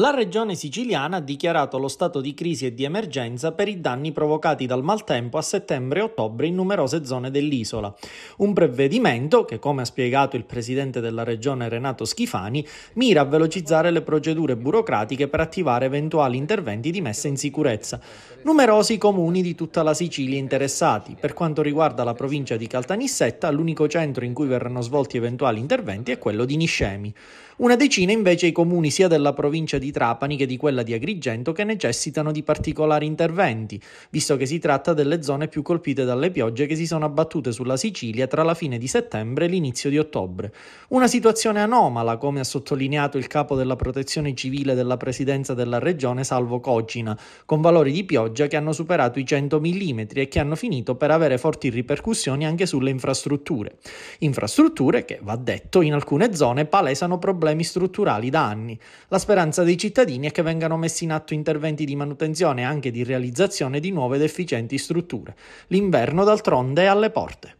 La regione siciliana ha dichiarato lo stato di crisi e di emergenza per i danni provocati dal maltempo a settembre e ottobre in numerose zone dell'isola. Un prevedimento che, come ha spiegato il presidente della regione Renato Schifani, mira a velocizzare le procedure burocratiche per attivare eventuali interventi di messa in sicurezza. Numerosi comuni di tutta la Sicilia interessati. Per quanto riguarda la provincia di Caltanissetta, l'unico centro in cui verranno svolti eventuali interventi è quello di Niscemi. Una decina invece i comuni sia della provincia di di Trapani che di quella di Agrigento che necessitano di particolari interventi, visto che si tratta delle zone più colpite dalle piogge che si sono abbattute sulla Sicilia tra la fine di settembre e l'inizio di ottobre. Una situazione anomala, come ha sottolineato il capo della protezione civile della presidenza della regione Salvo Cocina, con valori di pioggia che hanno superato i 100 mm e che hanno finito per avere forti ripercussioni anche sulle infrastrutture. Infrastrutture che, va detto, in alcune zone palesano problemi strutturali da anni. La speranza di dei cittadini e che vengano messi in atto interventi di manutenzione e anche di realizzazione di nuove ed efficienti strutture. L'inverno d'altronde è alle porte.